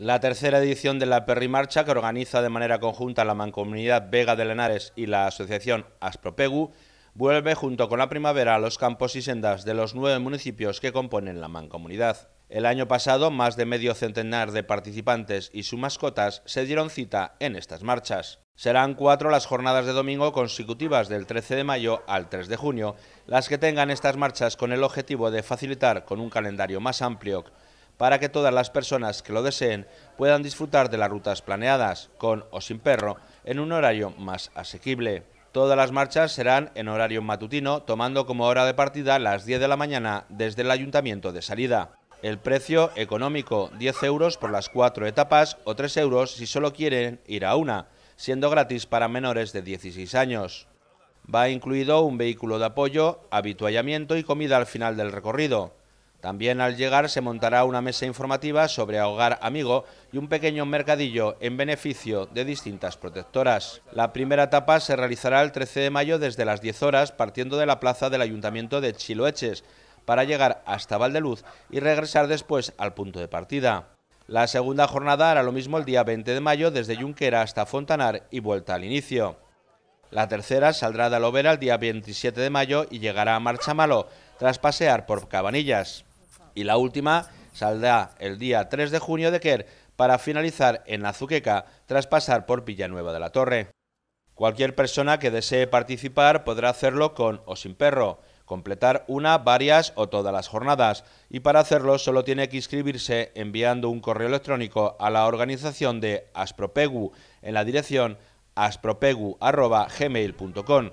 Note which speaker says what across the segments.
Speaker 1: La tercera edición de la Perrimarcha, que organiza de manera conjunta la Mancomunidad Vega de Lenares y la Asociación Aspropegu, vuelve junto con la primavera a los campos y sendas de los nueve municipios que componen la Mancomunidad. El año pasado, más de medio centenar de participantes y sus mascotas se dieron cita en estas marchas. Serán cuatro las jornadas de domingo consecutivas del 13 de mayo al 3 de junio, las que tengan estas marchas con el objetivo de facilitar con un calendario más amplio para que todas las personas que lo deseen puedan disfrutar de las rutas planeadas, con o sin perro, en un horario más asequible. Todas las marchas serán en horario matutino, tomando como hora de partida las 10 de la mañana desde el ayuntamiento de salida. El precio económico, 10 euros por las cuatro etapas o 3 euros si solo quieren ir a una, siendo gratis para menores de 16 años. Va incluido un vehículo de apoyo, habituallamiento y comida al final del recorrido. También al llegar se montará una mesa informativa sobre ahogar amigo y un pequeño mercadillo en beneficio de distintas protectoras. La primera etapa se realizará el 13 de mayo desde las 10 horas partiendo de la plaza del Ayuntamiento de Chiloeches para llegar hasta Valdeluz y regresar después al punto de partida. La segunda jornada hará lo mismo el día 20 de mayo desde Junquera hasta Fontanar y vuelta al inicio. La tercera saldrá de Alovera el día 27 de mayo y llegará a Marchamalo tras pasear por Cabanillas. Y la última saldrá el día 3 de junio de Kerr para finalizar en Azuqueca tras pasar por Villanueva de la Torre. Cualquier persona que desee participar podrá hacerlo con o sin perro, completar una, varias o todas las jornadas y para hacerlo solo tiene que inscribirse enviando un correo electrónico a la organización de Aspropegu en la dirección aspropegu.gmail.com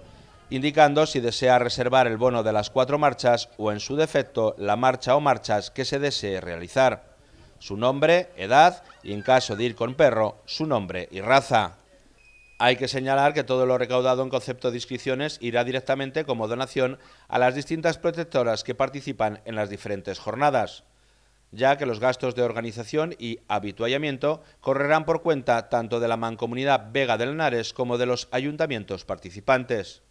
Speaker 1: indicando si desea reservar el bono de las cuatro marchas o, en su defecto, la marcha o marchas que se desee realizar. Su nombre, edad y, en caso de ir con perro, su nombre y raza. Hay que señalar que todo lo recaudado en concepto de inscripciones irá directamente como donación a las distintas protectoras que participan en las diferentes jornadas, ya que los gastos de organización y habituallamiento correrán por cuenta tanto de la Mancomunidad Vega del Henares como de los ayuntamientos participantes.